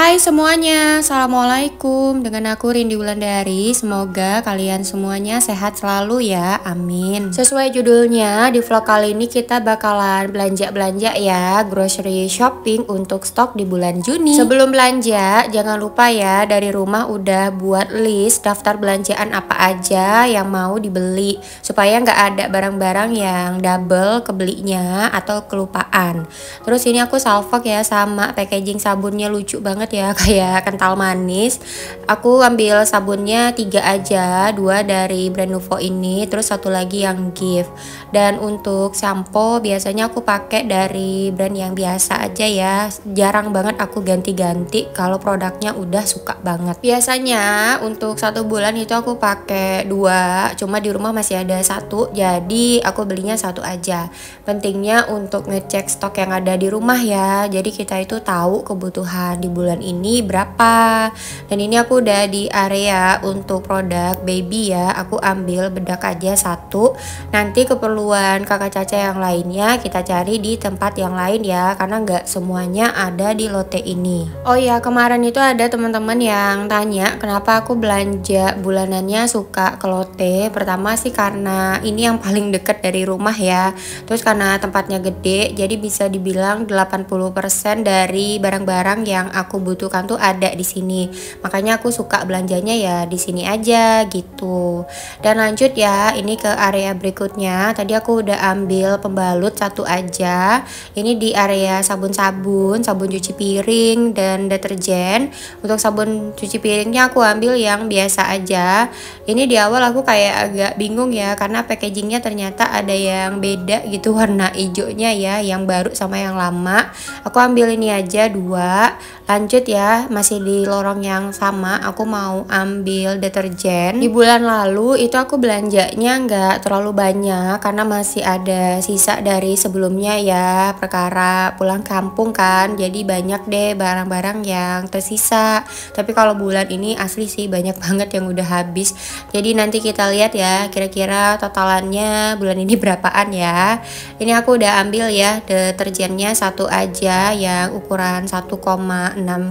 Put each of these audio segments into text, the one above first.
Hai semuanya, Assalamualaikum Dengan aku Rindi Wulandari Semoga kalian semuanya sehat selalu ya, amin Sesuai judulnya, di vlog kali ini kita bakalan belanja-belanja ya Grocery shopping untuk stok di bulan Juni Sebelum belanja, jangan lupa ya Dari rumah udah buat list daftar belanjaan apa aja yang mau dibeli Supaya nggak ada barang-barang yang double kebelinya atau kelupaan Terus ini aku salvok ya sama packaging sabunnya lucu banget banget ya kayak kental manis aku ambil sabunnya tiga aja dua dari brand Nuvo ini terus satu lagi yang gift dan untuk sampo biasanya aku pakai dari brand yang biasa aja ya jarang banget aku ganti-ganti kalau produknya udah suka banget biasanya untuk satu bulan itu aku pakai dua cuma di rumah masih ada satu jadi aku belinya satu aja pentingnya untuk ngecek stok yang ada di rumah ya jadi kita itu tahu kebutuhan di bulan tahun ini berapa dan ini aku udah di area untuk produk baby ya aku ambil bedak aja satu nanti keperluan kakak caca yang lainnya kita cari di tempat yang lain ya karena nggak semuanya ada di lote ini oh ya kemarin itu ada teman-teman yang tanya kenapa aku belanja bulanannya suka ke lote pertama sih karena ini yang paling deket dari rumah ya terus karena tempatnya gede jadi bisa dibilang 80% dari barang-barang yang aku butuh butuhkan tuh ada di sini. Makanya aku suka belanjanya ya di sini aja gitu. Dan lanjut ya, ini ke area berikutnya. Tadi aku udah ambil pembalut satu aja. Ini di area sabun-sabun, sabun cuci piring dan deterjen. Untuk sabun cuci piringnya aku ambil yang biasa aja. Ini di awal aku kayak agak bingung ya karena packagingnya ternyata ada yang beda gitu warna hijaunya ya yang baru sama yang lama. Aku ambil ini aja dua. Lanjut lanjut ya masih di lorong yang sama aku mau ambil deterjen di bulan lalu itu aku belanjanya nggak terlalu banyak karena masih ada sisa dari sebelumnya ya perkara pulang kampung kan jadi banyak deh barang-barang yang tersisa tapi kalau bulan ini asli sih banyak banget yang udah habis jadi nanti kita lihat ya kira-kira totalannya bulan ini berapaan ya ini aku udah ambil ya deterjennya satu aja yang ukuran 1,6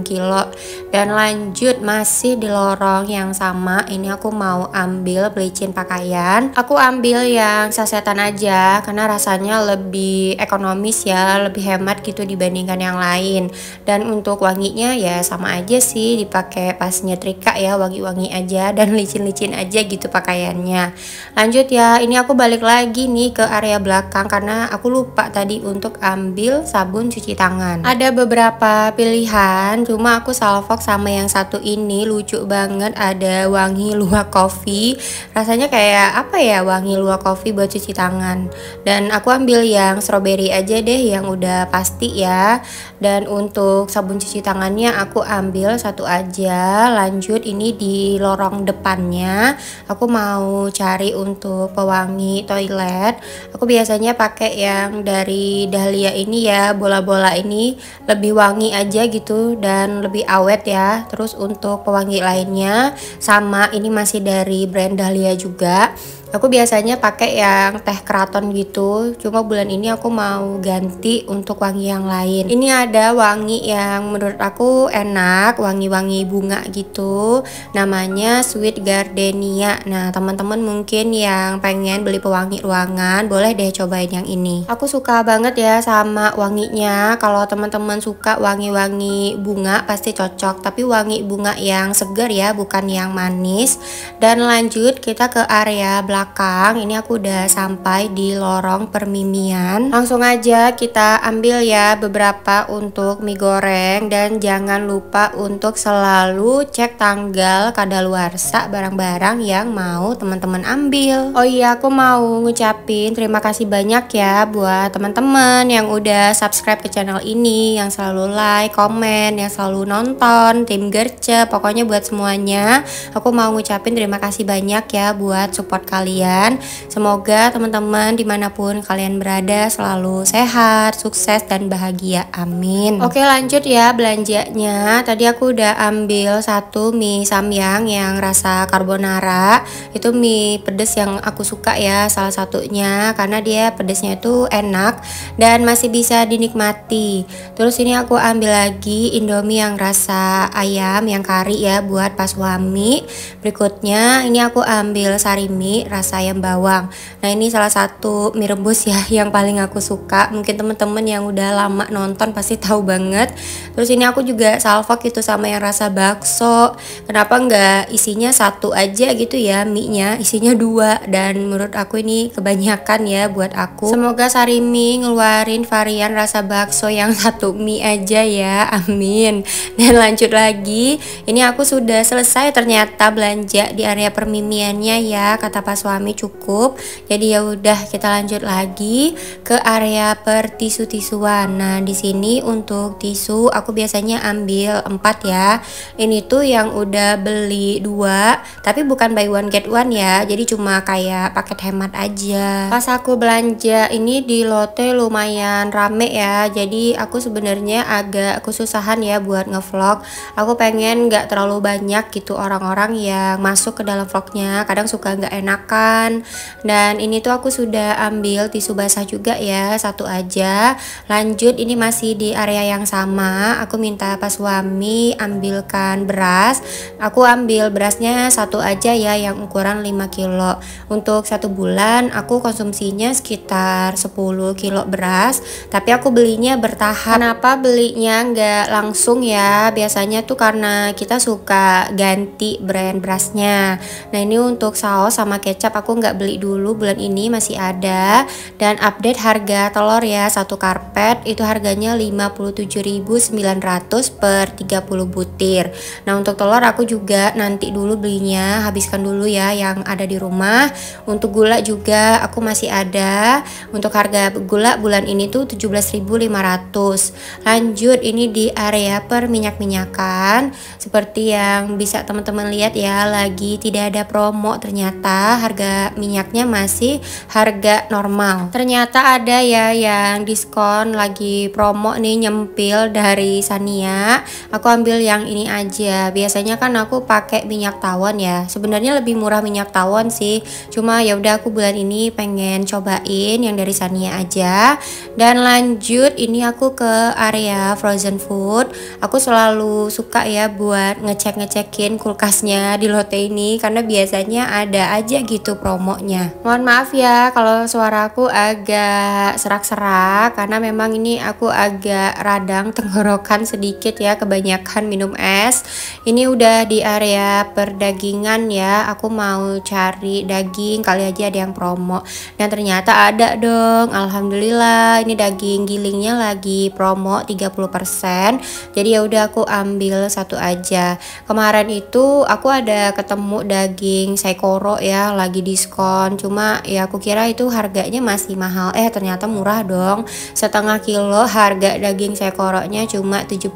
kilo dan lanjut masih di lorong yang sama ini aku mau ambil pelicin pakaian aku ambil yang sasetan aja karena rasanya lebih ekonomis ya lebih hemat gitu dibandingkan yang lain dan untuk wanginya ya sama aja sih dipakai pas nyetrika ya wangi-wangi aja dan licin-licin aja gitu pakaiannya lanjut ya ini aku balik lagi nih ke area belakang karena aku lupa tadi untuk ambil sabun cuci tangan ada beberapa pilihan kan cuma aku salvox sama yang satu ini lucu banget ada wangi luwak kopi rasanya kayak apa ya wangi luwak kopi buat cuci tangan dan aku ambil yang strawberry aja deh yang udah pasti ya dan untuk sabun cuci tangannya aku ambil satu aja lanjut ini di lorong depannya aku mau cari untuk pewangi toilet aku biasanya pakai yang dari dahlia ini ya bola-bola ini lebih wangi aja gitu dan lebih awet ya terus untuk pewangi lainnya sama ini masih dari brand Dahlia juga Aku biasanya pakai yang teh keraton gitu, cuma bulan ini aku mau ganti untuk wangi yang lain. Ini ada wangi yang menurut aku enak, wangi-wangi bunga gitu, namanya Sweet Gardenia. Nah, teman-teman mungkin yang pengen beli pewangi ruangan, boleh deh cobain yang ini. Aku suka banget ya sama wanginya. Kalau teman-teman suka wangi-wangi bunga pasti cocok, tapi wangi bunga yang segar ya, bukan yang manis. Dan lanjut kita ke area belakang belakang ini aku udah sampai di lorong permimian langsung aja kita ambil ya beberapa untuk mie goreng dan jangan lupa untuk selalu cek tanggal kadaluarsa barang-barang yang mau teman-teman ambil oh iya aku mau ngucapin terima kasih banyak ya buat teman-teman yang udah subscribe ke channel ini yang selalu like, komen, yang selalu nonton tim gerce pokoknya buat semuanya aku mau ngucapin terima kasih banyak ya buat support kalian kalian. Semoga teman-teman dimanapun kalian berada selalu sehat, sukses, dan bahagia. Amin. Oke lanjut ya belanjanya. Tadi aku udah ambil satu mie samyang yang rasa carbonara. Itu mie pedes yang aku suka ya salah satunya karena dia pedesnya itu enak dan masih bisa dinikmati. Terus ini aku ambil lagi Indomie yang rasa ayam yang kari ya buat pas suami. Berikutnya ini aku ambil sarimi rasa rasa ayam bawang. Nah ini salah satu mie rebus ya yang paling aku suka. Mungkin temen-temen yang udah lama nonton pasti tahu banget. Terus ini aku juga salvok gitu sama yang rasa bakso. Kenapa nggak isinya satu aja gitu ya mie-nya, isinya dua. Dan menurut aku ini kebanyakan ya buat aku. Semoga Sarimi ngeluarin varian rasa bakso yang satu mie aja ya, amin. Dan lanjut lagi, ini aku sudah selesai ternyata belanja di area permimiannya ya, kata pas suami cukup jadi ya udah kita lanjut lagi ke area pertisu-tisuan nah di sini untuk tisu aku biasanya ambil 4 ya ini tuh yang udah beli dua tapi bukan buy one get one ya jadi cuma kayak paket hemat aja pas aku belanja ini di Lotte lumayan rame ya jadi aku sebenarnya agak kesusahan ya buat ngevlog aku pengen nggak terlalu banyak gitu orang-orang yang masuk ke dalam vlognya kadang suka nggak enakan dan ini tuh aku sudah ambil tisu basah juga ya satu aja lanjut ini masih di area yang sama aku minta pas suami ambilkan beras aku ambil berasnya satu aja ya yang ukuran 5 kilo untuk satu bulan aku konsumsinya sekitar 10 kilo beras tapi aku belinya bertahan. kenapa belinya nggak langsung ya biasanya tuh karena kita suka ganti brand berasnya nah ini untuk saus sama kecap tetap aku nggak beli dulu bulan ini masih ada dan update harga telur ya satu karpet itu harganya 57.900 per 30 butir nah untuk telur aku juga nanti dulu belinya habiskan dulu ya yang ada di rumah untuk gula juga aku masih ada untuk harga gula bulan ini tuh 17.500 lanjut ini di area per minyak minyakan seperti yang bisa teman-teman lihat ya lagi tidak ada promo ternyata harga minyaknya masih harga normal. Ternyata ada ya yang diskon lagi promo nih nyempil dari Sania. Aku ambil yang ini aja. Biasanya kan aku pakai minyak tawon ya. Sebenarnya lebih murah minyak tawon sih. Cuma ya udah aku bulan ini pengen cobain yang dari Sania aja. Dan lanjut ini aku ke area frozen food. Aku selalu suka ya buat ngecek-ngecekin kulkasnya di Lotte ini karena biasanya ada aja gitu itu promonya. Mohon maaf ya kalau suaraku agak serak-serak karena memang ini aku agak radang tenggorokan sedikit ya kebanyakan minum es. Ini udah di area perdagingan ya. Aku mau cari daging kali aja ada yang promo. Dan ternyata ada dong. Alhamdulillah ini daging gilingnya lagi promo 30%. Jadi ya udah aku ambil satu aja. Kemarin itu aku ada ketemu daging saikoro ya lagi lagi diskon cuma ya aku kira itu harganya masih mahal eh ternyata murah dong setengah kilo harga daging sekoroknya cuma 70.000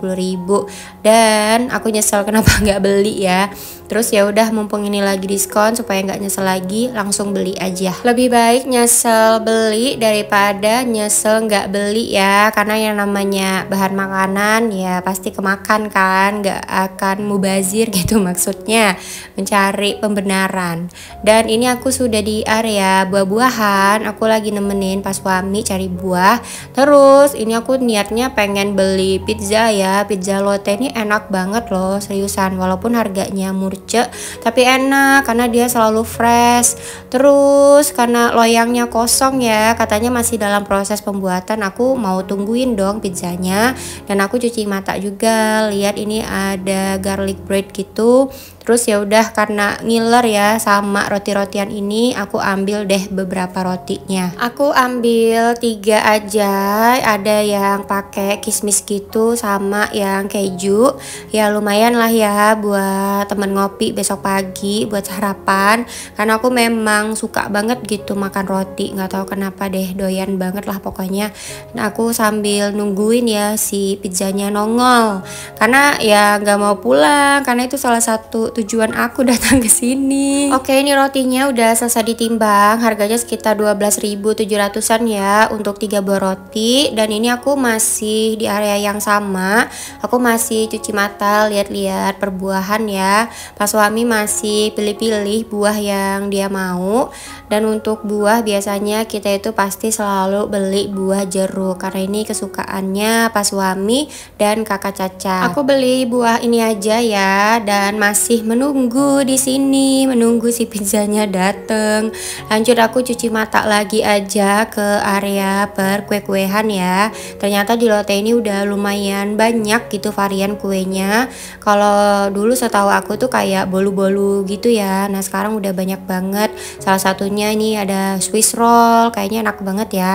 dan aku nyesel kenapa nggak beli ya terus ya udah mumpung ini lagi diskon supaya nggak nyesel lagi langsung beli aja lebih baik nyesel beli daripada nyesel nggak beli ya karena yang namanya bahan makanan ya pasti kemakan kan nggak akan mubazir gitu maksudnya mencari pembenaran dan ini aku sudah di area e ya, buah-buahan aku lagi nemenin pas suami cari buah terus ini aku niatnya pengen beli pizza ya pizza lotte ini enak banget loh seriusan walaupun harganya murah merce tapi enak karena dia selalu fresh terus karena loyangnya kosong ya katanya masih dalam proses pembuatan aku mau tungguin dong pizzanya dan aku cuci mata juga lihat ini ada garlic bread gitu terus ya udah karena ngiler ya sama roti-rotian ini aku ambil deh beberapa rotinya aku ambil tiga aja ada yang pakai kismis gitu sama yang keju ya lumayan lah ya buat temen ngopi besok pagi buat sarapan karena aku memang suka banget gitu makan roti nggak tahu kenapa deh doyan banget lah pokoknya nah, aku sambil nungguin ya si pizzanya nongol karena ya nggak mau pulang karena itu salah satu tujuan aku datang ke sini. Oke, ini rotinya udah selesai ditimbang. Harganya sekitar 12.700-an ya untuk 3 buah roti dan ini aku masih di area yang sama. Aku masih cuci mata, lihat-lihat perbuahan ya. Pas suami masih pilih-pilih buah yang dia mau dan untuk buah biasanya kita itu pasti selalu beli buah jeruk karena ini kesukaannya pas suami dan kakak Caca. Aku beli buah ini aja ya dan masih menunggu di sini, menunggu si pizzanya dateng. Lanjut aku cuci mata lagi aja ke area perkue-kuehan ya. Ternyata di Lotte ini udah lumayan banyak gitu varian kuenya. Kalau dulu setahu aku tuh kayak bolu-bolu gitu ya. Nah sekarang udah banyak banget. Salah satunya ini ada Swiss roll, kayaknya enak banget ya.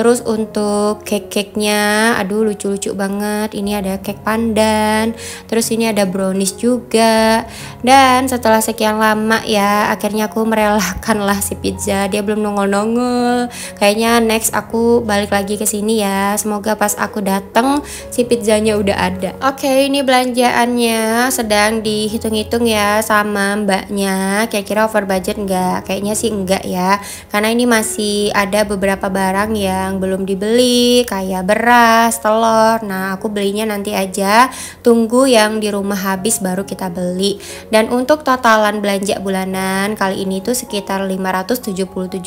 Terus untuk cake-cake-nya, aduh lucu-lucu banget. Ini ada cake pandan, terus ini ada brownies juga dan setelah sekian lama ya, akhirnya aku merelakan lah si pizza. Dia belum nongol-nongol. Kayaknya next aku balik lagi ke sini ya. Semoga pas aku datang si pizzanya udah ada. Oke, okay, ini belanjaannya sedang dihitung-hitung ya sama mbaknya. Kira-kira over budget nggak? Kayaknya sih enggak ya. Karena ini masih ada beberapa barang yang belum dibeli kayak beras, telur. Nah, aku belinya nanti aja. Tunggu yang di rumah habis baru kita beli dan untuk totalan belanja bulanan kali ini itu sekitar 577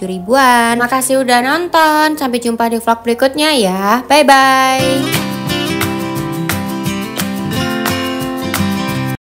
ribuan. Makasih udah nonton. Sampai jumpa di vlog berikutnya ya. Bye bye.